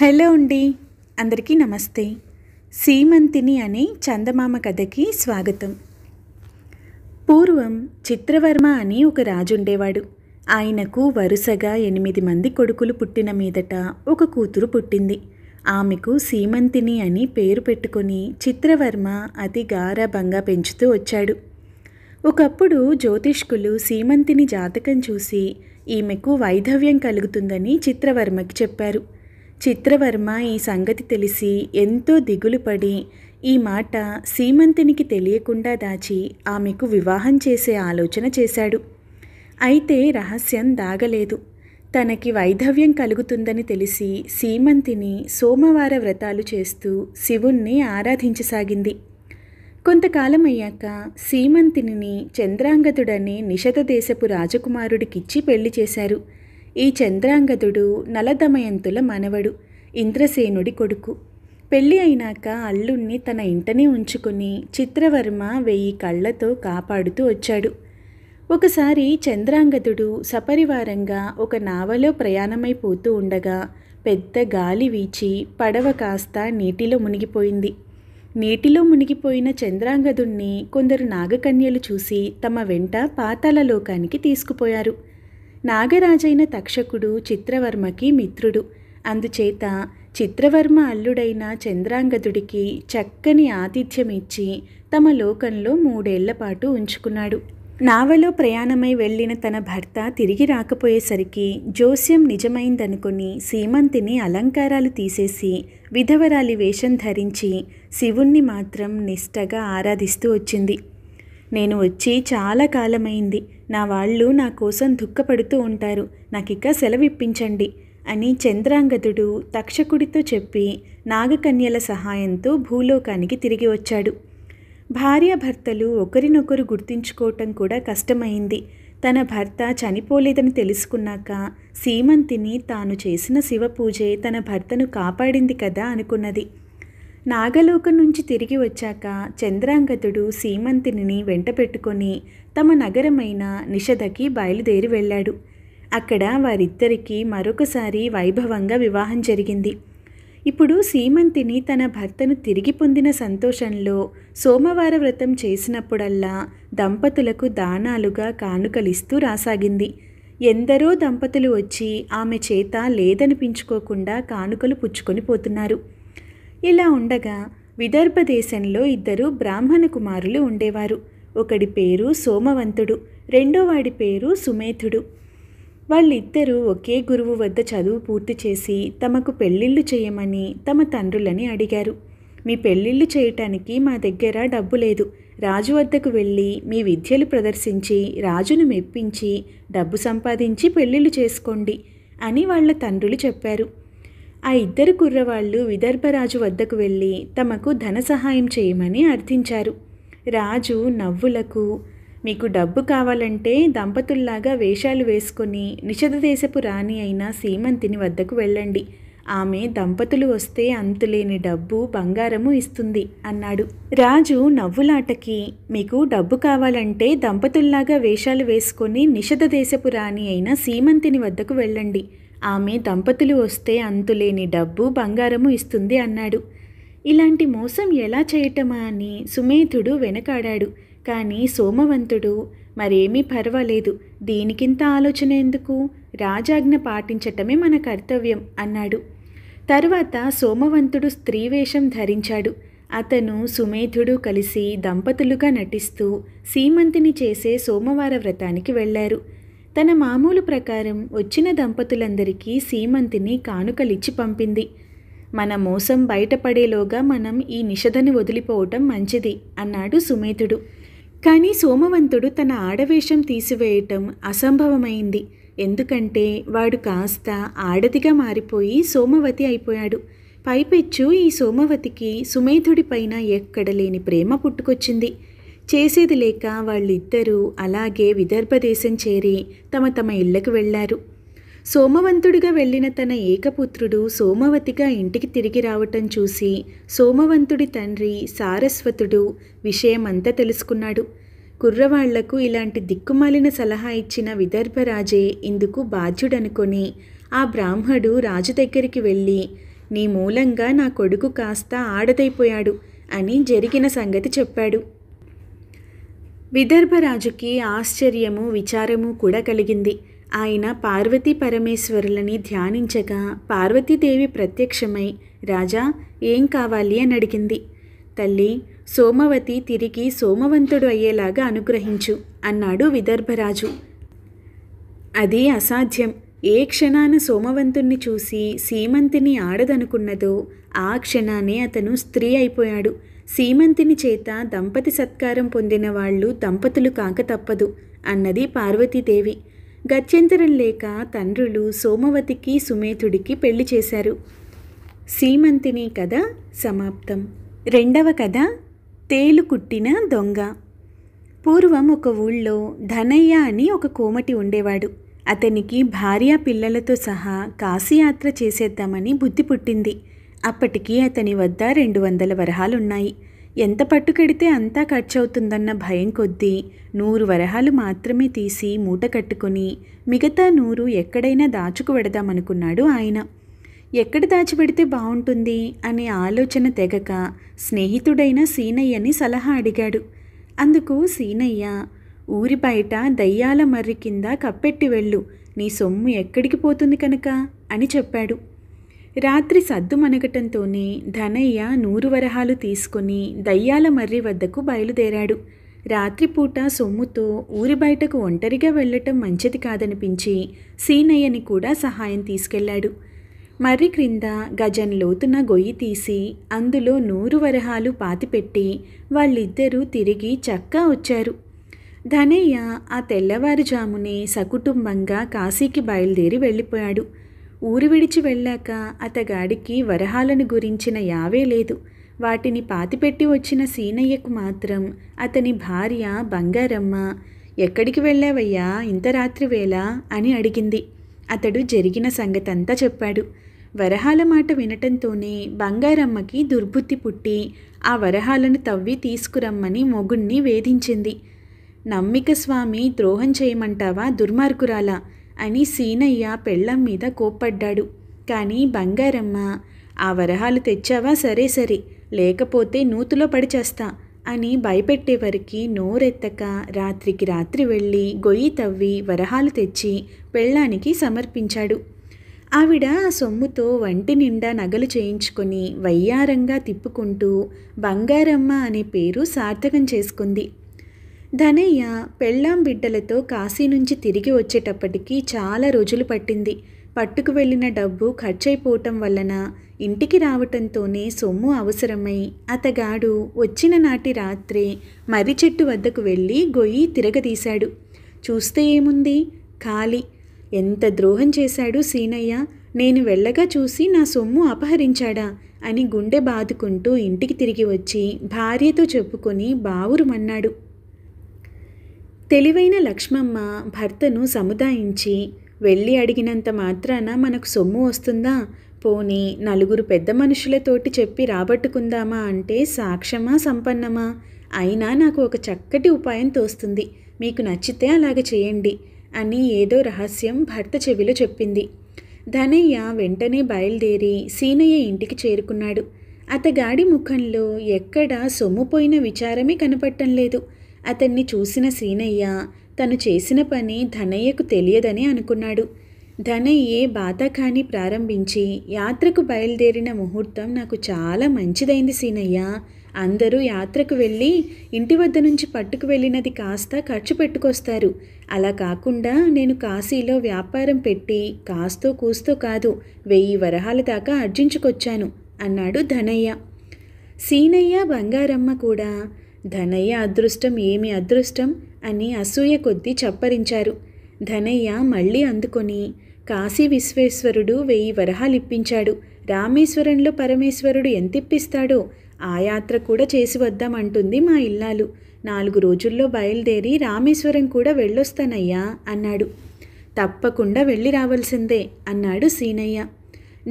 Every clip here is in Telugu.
హలో అండి అందరికీ నమస్తే సీమంతిని అనే చందమామ కథకి స్వాగతం పూర్వం చిత్రవర్మ అని ఒక రాజు ఉండేవాడు ఆయనకు వరుసగా ఎనిమిది మంది కొడుకులు పుట్టిన మీదట ఒక కూతురు పుట్టింది ఆమెకు సీమంతిని అని పేరు పెట్టుకొని చిత్రవర్మ అతి గారాభంగా పెంచుతూ వచ్చాడు ఒకప్పుడు జ్యోతిష్కులు సీమంతిని జాతకం చూసి ఈమెకు వైధవ్యం కలుగుతుందని చిత్రవర్మకి చెప్పారు చిత్రవర్మ ఈ సంగతి తెలిసి ఎంతో దిగులుపడి ఈ మాట సీమంతినికి తెలియకుండా దాచి ఆమెకు వివాహం చేసే ఆలోచన చేశాడు అయితే రహస్యం దాగలేదు తనకి వైధవ్యం కలుగుతుందని తెలిసి సీమంతిని సోమవార వ్రతాలు చేస్తూ శివుణ్ణి ఆరాధించసాగింది కొంతకాలం అయ్యాక సీమంతిని చంద్రాంగతుడనే నిషధ దేశపు రాజకుమారుడికిచ్చి పెళ్లి చేశారు ఈ చంద్రాంగదుడు నలదమయంతుల మనవడు ఇంద్రసేనుడి కొడుకు పెళ్ళి అయినాక అల్లుణ్ణి తన ఇంటనే ఉంచుకుని చిత్రవర్మ వెయ్యి కళ్ళతో కాపాడుతూ వచ్చాడు ఒకసారి చంద్రాంగదుడు సపరివారంగా ఒక నావలో ప్రయాణమైపోతూ ఉండగా పెద్ద గాలి వీచి పడవ కాస్త నీటిలో మునిగిపోయింది నీటిలో మునిగిపోయిన చంద్రాంగదుణ్ణి కొందరు నాగకన్యలు చూసి తమ వెంట పాతాళలోకానికి తీసుకుపోయారు నాగరాజైన తక్షకుడు చిత్రవర్మకి మిత్రుడు అందుచేత చిత్రవర్మ అల్లుడైన చంద్రాంగదుడికి చక్కని ఆతిథ్యం ఇచ్చి తమ లోకంలో మూడేళ్లపాటు ఉంచుకున్నాడు నావలో ప్రయాణమై వెళ్ళిన తన భర్త తిరిగి రాకపోయేసరికి జోస్యం నిజమైందనుకుని సీమంతిని అలంకారాలు తీసేసి విధవరాలి వేషం ధరించి శివుణ్ణి మాత్రం నిష్టగా ఆరాధిస్తూ వచ్చింది నేను వచ్చి చాలా కాలమైంది నా వాళ్ళు నా కోసం దుఃఖపడుతూ ఉంటారు నాకిక సెలవిప్పించండి అని చంద్రాంగదుడు తక్షకుడితో చెప్పి నాగకన్యల సహాయంతో భూలోకానికి తిరిగి వచ్చాడు భార్యాభర్తలు ఒకరినొకరు గుర్తించుకోవటం కూడా కష్టమైంది తన భర్త చనిపోలేదని తెలుసుకున్నాక సీమంతిని తాను చేసిన శివపూజే తన భర్తను కాపాడింది కదా అనుకున్నది నాగలోకం నుంచి తిరిగి వచ్చాక చంద్రాంగతుడు సీమంతిని వెంట పెట్టుకొని తమ నగరమైన నిషధకి బయలుదేరి వెళ్ళాడు అక్కడ వారిద్దరికీ మరొకసారి వైభవంగా వివాహం జరిగింది ఇప్పుడు సీమంతిని తన భర్తను తిరిగి పొందిన సంతోషంలో సోమవార వ్రతం చేసినప్పుడల్లా దంపతులకు దానాలుగా కానుకలిస్తూ రాసాగింది ఎందరో దంపతులు వచ్చి ఆమె చేత లేదనిపించుకోకుండా కానుకలు పుచ్చుకొని పోతున్నారు ఇలా ఉండగా విదర్భ దేశంలో ఇద్దరు బ్రాహ్మణ కుమారులు ఉండేవారు ఒకడి పేరు సోమవంతుడు రెండోవాడి పేరు సుమేధుడు వాళ్ళిద్దరూ ఒకే గురువు వద్ద చదువు పూర్తి చేసి తమకు పెళ్ళిళ్ళు చేయమని తమ తండ్రులని అడిగారు మీ పెళ్ళిళ్ళు చేయటానికి మా దగ్గర డబ్బు లేదు రాజు వద్దకు వెళ్ళి మీ విద్యలు ప్రదర్శించి రాజును మెప్పించి డబ్బు సంపాదించి పెళ్ళిళ్ళు చేసుకోండి అని వాళ్ళ తండ్రులు చెప్పారు ఆ ఇద్దరు కుర్రవాళ్ళు విదర్భరాజు వద్దకు వెళ్ళి తమకు ధన సహాయం చేయమని అర్థించారు రాజు నవ్వులకు మీకు డబ్బు కావాలంటే దంపతుల్లాగా వేషాలు వేసుకుని నిషధ దేశపు రాణి అయిన సీమంతిని వద్దకు వెళ్ళండి ఆమె దంపతులు వస్తే అంతులేని డబ్బు బంగారము ఇస్తుంది అన్నాడు రాజు నవ్వులాటకి మీకు డబ్బు కావాలంటే దంపతుల్లాగా వేషాలు వేసుకొని నిషధ దేశపు రాణి అయిన సీమంతిని వద్దకు వెళ్ళండి ఆమె దంపతులు వస్తే అంతులేని డబ్బు బంగారము ఇస్తుంది అన్నాడు ఇలాంటి మోసం ఎలా చేయటమా అని సుమేధుడు వెనకాడాడు కానీ సోమవంతుడు మరేమీ పర్వాలేదు దీనికింత ఆలోచన ఎందుకు రాజాజ్ఞ పాటించటమే మన కర్తవ్యం అన్నాడు తర్వాత సోమవంతుడు స్త్రీ వేషం ధరించాడు అతను సుమేధుడు కలిసి దంపతులుగా నటిస్తూ సీమంతిని చేసే సోమవార వ్రతానికి వెళ్లారు తన మామూలు ప్రకారం వచ్చిన దంపతులందరికీ సీమంతిని కానుకలిచ్చి పంపింది మన మోసం బయటపడేలోగా మనం ఈ నిషధని వదిలిపోవటం మంచిది అన్నాడు సుమేతుడు కానీ సోమవంతుడు తన ఆడవేషం తీసివేయటం అసంభవమైంది ఎందుకంటే వాడు కాస్త ఆడదిగా మారిపోయి సోమవతి అయిపోయాడు పైపెచ్చు ఈ సోమవతికి సుమేధుడిపైన ఎక్కడలేని ప్రేమ పుట్టుకొచ్చింది చేసేది లేక వాళ్ళిద్దరూ అలాగే విదర్భ దేశం చేరి తమ తమ ఇళ్లకు వెళ్లారు సోమవంతుడిగా వెళ్ళిన తన ఏకపుత్రుడు సోమవతిగా ఇంటికి తిరిగి రావటం చూసి సోమవంతుడి తండ్రి సారస్వతుడు విషయమంతా తెలుసుకున్నాడు కుర్రవాళ్లకు ఇలాంటి దిక్కుమాలిన సలహా ఇచ్చిన విదర్భరాజే ఇందుకు బాధ్యుడనుకొని ఆ బ్రాహ్మడు రాజు దగ్గరికి వెళ్ళి నీ మూలంగా నా కొడుకు కాస్త ఆడదైపోయాడు అని జరిగిన సంగతి చెప్పాడు విదర్భరాజుకి ఆశ్చర్యము విచారము కూడా కలిగింది ఆయన పార్వతీ పరమేశ్వరులని ధ్యానించగా పార్వతీదేవి ప్రత్యక్షమై రాజా ఏం కావాలి అని అడిగింది తల్లి సోమవతి తిరిగి సోమవంతుడు అయ్యేలాగా అనుగ్రహించు అన్నాడు విదర్భరాజు అది అసాధ్యం ఏ క్షణాన సోమవంతుణ్ణి చూసి సీమంతిని ఆడదనుకున్నదో ఆ క్షణానే అతను స్త్రీ అయిపోయాడు సీమంతిని చేత దంపతి సత్కారం పొందిన వాళ్ళు దంపతులు కాక తప్పదు అన్నది పార్వతీదేవి గత్యంతరం లేక తండ్రులు సోమవతికి సుమేతుడికి పెళ్లి చేశారు సీమంతిని కథ సమాప్తం రెండవ కథ తేలు కుట్టిన దొంగ పూర్వం ఒక ఊళ్ళో ధనయ్య అని ఒక కోమటి ఉండేవాడు అతనికి భార్య పిల్లలతో సహా కాశీయాత్ర చేసేద్దామని బుద్ధి పుట్టింది అప్పటికి అతని వద్ద రెండు వందల వరహాలున్నాయి ఎంత పట్టుకెడితే అంతా ఖర్చవుతుందన్న భయం కొద్దీ నూరు వరహాలు మాత్రమే తీసి మూట కట్టుకొని మిగతా నూరు ఎక్కడైనా దాచుకు పెడదామనుకున్నాడు ఆయన ఎక్కడ దాచిపెడితే బాగుంటుంది అనే ఆలోచన తెగక స్నేహితుడైన సీనయ్యని సలహా అడిగాడు అందుకు సీనయ్య ఊరి బయట దయ్యాల మర్రి కింద కప్పెట్టి వెళ్ళు నీ సొమ్ము ఎక్కడికి పోతుంది కనుక అని చెప్పాడు రాత్రి సద్దుమనగటంతోనే ధనయ్య నూరు వరహాలు తీసుకుని దయ్యాల మర్రి వద్దకు బయలుదేరాడు రాత్రిపూట సొమ్ముతో ఊరి బయటకు ఒంటరిగా వెళ్ళటం మంచిది కాదనిపించి సీనయ్యని కూడా సహాయం తీసుకెళ్లాడు మర్రి క్రింద గజన్ లోతున గొయ్యి తీసి అందులో నూరు వరహాలు పాతిపెట్టి వాళ్ళిద్దరూ తిరిగి చక్కా వచ్చారు ధనయ్య ఆ తెల్లవారుజామునే సకుటుంబంగా కాశీకి బయలుదేరి వెళ్ళిపోయాడు ఊరు విడిచి వెళ్ళాక అతగాడికి వరహాలను గురించిన యావే లేదు వాటిని పాతిపెట్టి వచ్చిన సీనయ్యకు మాత్రం అతని భార్య బంగారమ్మ ఎక్కడికి వెళ్ళావయ్యా ఇంత రాత్రి వేళ అని అడిగింది అతడు జరిగిన సంగతంతా చెప్పాడు వరహాల మాట వినటంతోనే బంగారమ్మకి దుర్బుద్ధి పుట్టి ఆ వరహాలను తవ్వి తీసుకురమ్మని మొగుణ్ణి వేధించింది నమ్మిక స్వామి ద్రోహం చేయమంటావా దుర్మార్గురాలా అని సీనయ్య పెళ్ళం మీద కోప్పడ్డాడు కానీ బంగారమ్మ ఆ వరహాలు తెచ్చావా సరే సరే లేకపోతే నూతులో పడిచేస్తా అని భయపెట్టేవరికి నోరెత్తక రాత్రికి రాత్రి వెళ్ళి గొయ్యి తవ్వి వరహాలు తెచ్చి పెళ్ళానికి సమర్పించాడు ఆవిడ సొమ్ముతో వంటి నిండా నగలు చేయించుకొని వయ్యారంగా తిప్పుకుంటూ బంగారమ్మ అనే పేరు సార్థకం చేసుకుంది ధనయ్య పెళ్ళాం బిడ్డలతో కాశీ నుంచి తిరిగి వచ్చేటప్పటికి చాలా రోజులు పట్టింది పట్టుకు వెళ్ళిన డబ్బు ఖర్చయిపోవటం వలన ఇంటికి రావటంతోనే సొమ్ము అవసరమై అతగాడు వచ్చిన నాటి రాత్రే మర్రి చెట్టు వద్దకు వెళ్ళి గొయ్యి తిరగదీశాడు చూస్తే ఏముంది ఖాళీ ఎంత ద్రోహం చేశాడు సీనయ్య నేను వెళ్ళగా చూసి నా సొమ్ము అపహరించాడా అని గుండె బాదుకుంటూ ఇంటికి తిరిగి వచ్చి భార్యతో చెప్పుకొని మన్నాడు తెలివైన లక్ష్మమ్మ భర్తను సముదాయించి వెళ్ళి అడిగినంత మాత్రాన మనకు సొమ్ము వస్తుందా పోనీ నలుగురు పెద్ద మనుషులతోటి చెప్పి రాబట్టుకుందామా అంటే సాక్ష్యమా సంపన్నమా అయినా నాకు ఒక చక్కటి ఉపాయం తోస్తుంది మీకు నచ్చితే అలాగ చేయండి అని ఏదో రహస్యం భర్త చెవిలో చెప్పింది ధనయ్య వెంటనే బయలుదేరి సీనయ్య ఇంటికి చేరుకున్నాడు అతగాడి ముఖంలో ఎక్కడా సొమ్ముపోయిన విచారమే కనపట్టం లేదు అతన్ని చూసిన సీనయ్య తను చేసిన పని ధనయ్యకు తెలియదని అనుకున్నాడు ధనయ్యే బాతాఖాని ప్రారంభించి యాత్రకు బయలుదేరిన ముహూర్తం నాకు చాలా మంచిదైంది సీనయ్య అందరూ యాత్రకు వెళ్ళి ఇంటి వద్ద నుంచి పట్టుకు వెళ్ళినది కాస్త ఖర్చు పెట్టుకొస్తారు అలా కాకుండా నేను కాశీలో వ్యాపారం పెట్టి కాస్తో కూస్తో కాదు వెయ్యి వరహాల దాకా అర్జించుకొచ్చాను అన్నాడు ధనయ్య సీనయ్య బంగారమ్మ కూడా ధనయ్య అదృష్టం ఏమి అదృష్టం అని అసూయ కొద్దీ చప్పరించారు ధనయ్య మళ్ళీ అందుకొని కాశీ విశ్వేశ్వరుడు వెయ్యి వరహాలిప్పించాడు రామేశ్వరంలో పరమేశ్వరుడు ఎంతిప్పిస్తాడో ఆ యాత్ర కూడా చేసి వద్దామంటుంది మా ఇల్లాలు నాలుగు రోజుల్లో బయలుదేరి రామేశ్వరం కూడా వెళ్ళొస్తానయ్యా అన్నాడు తప్పకుండా వెళ్ళి రావాల్సిందే అన్నాడు సీనయ్య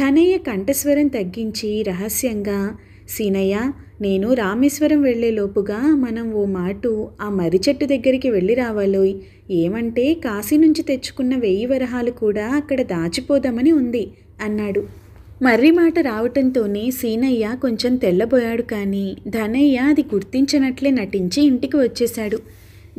ధనయ్య కంఠస్వరం తగ్గించి రహస్యంగా సీనయ్య నేను రామేశ్వరం వెళ్ళేలోపుగా మనం ఓ మాటు ఆ మర్రి చెట్టు దగ్గరికి వెళ్ళి రావాలోయ్ ఏమంటే కాశీ నుంచి తెచ్చుకున్న వెయ్యి వరహాలు కూడా అక్కడ దాచిపోదామని ఉంది అన్నాడు మర్రి మాట రావటంతోనే సీనయ్య కొంచెం తెల్లబోయాడు కానీ ధనయ్య అది గుర్తించినట్లే నటించి ఇంటికి వచ్చేశాడు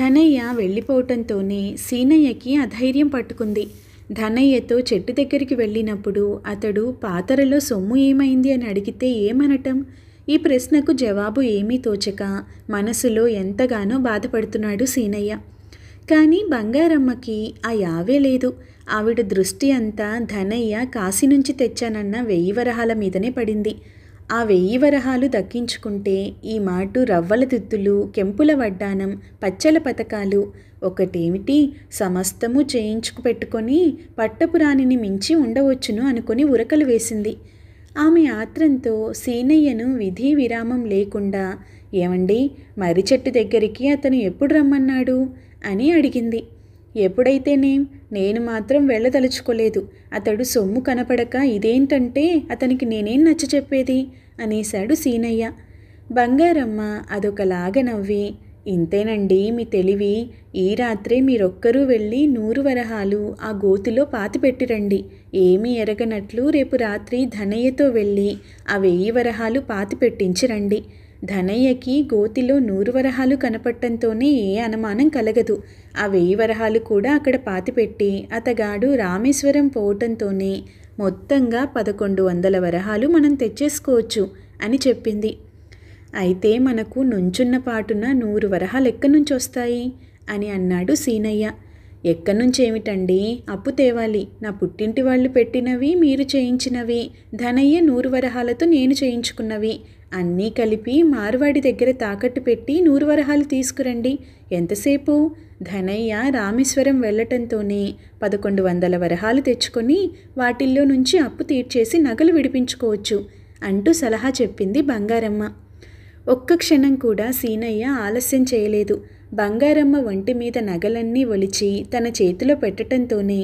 ధనయ్య వెళ్ళిపోవటంతోనే సీనయ్యకి అధైర్యం పట్టుకుంది ధనయ్యతో చెట్టు దగ్గరికి వెళ్ళినప్పుడు అతడు పాతరలో సొమ్ము ఏమైంది అని అడిగితే ఏమనటం ఈ ప్రశ్నకు జవాబు ఏమీ తోచక మనసులో ఎంతగానో బాధపడుతున్నాడు సీనయ్య కానీ బంగారమ్మకి ఆ యావే లేదు ఆవిడ దృష్టి అంతా ధనయ్య కాశీ నుంచి తెచ్చానన్న వెయ్యి వరహాల మీదనే పడింది ఆ వెయ్యి వరహాలు దక్కించుకుంటే ఈ మాటు రవ్వల దిత్తులు కెంపుల వడ్డానం పచ్చల పథకాలు ఒకటేమిటి సమస్తము చేయించుకు పెట్టుకొని పట్టపురాణిని మించి ఉండవచ్చును అనుకుని ఉరకలు వేసింది ఆమె ఆత్రంతో సీనయ్యను విధి విరామం లేకుండా ఏమండి మర్రి చెట్టు దగ్గరికి అతను ఎప్పుడు రమ్మన్నాడు అని అడిగింది ఎప్పుడైతేనేం నేను మాత్రం వెళ్ళదలుచుకోలేదు అతడు సొమ్ము కనపడక ఇదేంటంటే అతనికి నేనేం నచ్చ చెప్పేది అనేశాడు సీనయ్య బంగారమ్మ అదొకలాగా నవ్వి ఇంతేనండి మీ తెలివి ఈ రాత్రే మీరొక్కరూ వెళ్ళి నూరు వరహాలు ఆ గోతిలో పాతిపెట్టిరండి ఏమీ ఎరగనట్లు రేపు రాత్రి ధనయ్యతో వెళ్ళి ఆ వెయ్యి వరహాలు పాతిపెట్టించిరండి ధనయ్యకి గోతిలో నూరు వరహాలు కనపడటంతోనే ఏ అనుమానం కలగదు ఆ వెయ్యి వరహాలు కూడా అక్కడ పాతిపెట్టి అతగాడు రామేశ్వరం పోవటంతోనే మొత్తంగా పదకొండు వందల వరహాలు మనం తెచ్చేసుకోవచ్చు అని చెప్పింది అయితే మనకు నుంచున్న పాటున నూరు వరహాలు ఎక్కడి నుంచి వస్తాయి అని అన్నాడు సీనయ్య ఎక్కడి నుంచి ఏమిటండి అప్పు తేవాలి నా పుట్టింటి వాళ్ళు పెట్టినవి మీరు చేయించినవి ధనయ్య నూరు వరహాలతో నేను చేయించుకున్నవి అన్నీ కలిపి మార్వాడి దగ్గర తాకట్టు పెట్టి నూరు వరహాలు తీసుకురండి ఎంతసేపు ధనయ్య రామేశ్వరం వెళ్ళటంతోనే పదకొండు వందల వరహాలు తెచ్చుకొని వాటిల్లో నుంచి అప్పు తీర్చేసి నగలు విడిపించుకోవచ్చు అంటూ సలహా చెప్పింది బంగారమ్మ ఒక్క క్షణం కూడా సీనయ్య ఆలస్యం చేయలేదు బంగారమ్మ ఒంటి మీద నగలన్నీ ఒలిచి తన చేతిలో పెట్టడంతోనే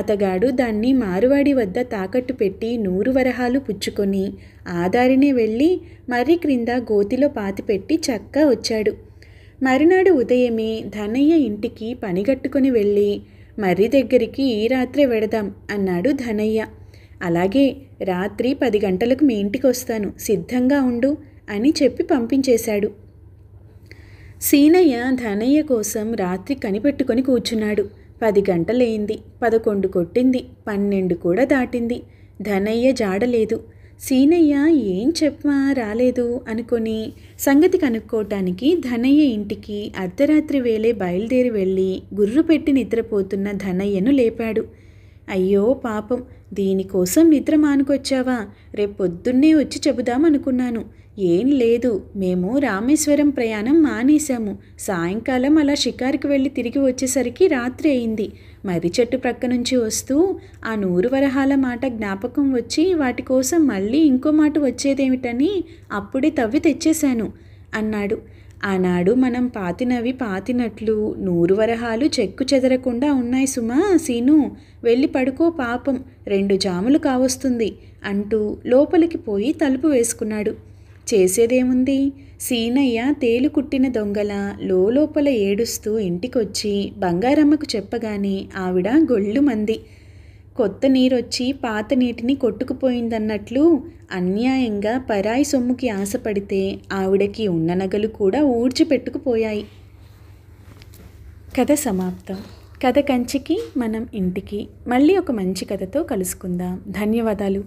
అతగాడు దాన్ని మారువాడి వద్ద తాకట్టు పెట్టి నూరు వరహాలు పుచ్చుకొని ఆదారినే వెళ్ళి మర్రి క్రింద గోతిలో పాతిపెట్టి చక్కా వచ్చాడు మరునాడు ఉదయమే ధనయ్య ఇంటికి పనిగట్టుకుని వెళ్ళి మర్రి దగ్గరికి ఈ రాత్రే వెడదాం అన్నాడు ధనయ్య అలాగే రాత్రి పది గంటలకు మీ ఇంటికి వస్తాను సిద్ధంగా ఉండు అని చెప్పి పంపించేశాడు సీనయ్య ధనయ్య కోసం రాత్రి కనిపెట్టుకొని కూర్చున్నాడు పది గంటలేయింది పదకొండు కొట్టింది పన్నెండు కూడా దాటింది ధనయ్య జాడలేదు సీనయ్య ఏం చెప్పమా రాలేదు అనుకొని సంగతి కనుక్కోటానికి ధనయ్య ఇంటికి అర్ధరాత్రి వేళే బయలుదేరి వెళ్ళి గుర్రు పెట్టి నిద్రపోతున్న ధనయ్యను లేపాడు అయ్యో పాపం దీనికోసం నిద్ర మానుకొచ్చావా రేపొద్దున్నే వచ్చి చెబుదామనుకున్నాను ఏం లేదు మేము రామేశ్వరం ప్రయాణం మానేశాము సాయంకాలం అలా షికారుకి వెళ్ళి తిరిగి వచ్చేసరికి రాత్రి అయింది మర్రి చెట్టు ప్రక్క నుంచి వస్తూ ఆ నూరు వరహాల మాట జ్ఞాపకం వచ్చి వాటి కోసం మళ్ళీ ఇంకో మాట వచ్చేదేమిటని అప్పుడే తవ్వి తెచ్చేశాను అన్నాడు ఆనాడు మనం పాతినవి పాతినట్లు నూరు వరహాలు చెక్కు చెదరకుండా ఉన్నాయి సుమా సీను వెళ్ళి పడుకో పాపం రెండు జాములు కావస్తుంది అంటూ లోపలికి పోయి తలుపు వేసుకున్నాడు చేసేదేముంది సీనయ్య తేలుకుట్టిన దొంగల లోపల ఏడుస్తూ ఇంటికొచ్చి బంగారమ్మకు చెప్పగానే ఆవిడ గొళ్ళు మంది కొత్త నీరొచ్చి పాత నీటిని కొట్టుకుపోయిందన్నట్లు అన్యాయంగా పరాయి సొమ్ముకి ఆశపడితే ఆవిడకి ఉన్న నగలు కూడా ఊడ్చిపెట్టుకుపోయాయి కథ సమాప్తం కథ కంచికి మనం ఇంటికి మళ్ళీ ఒక మంచి కథతో కలుసుకుందాం ధన్యవాదాలు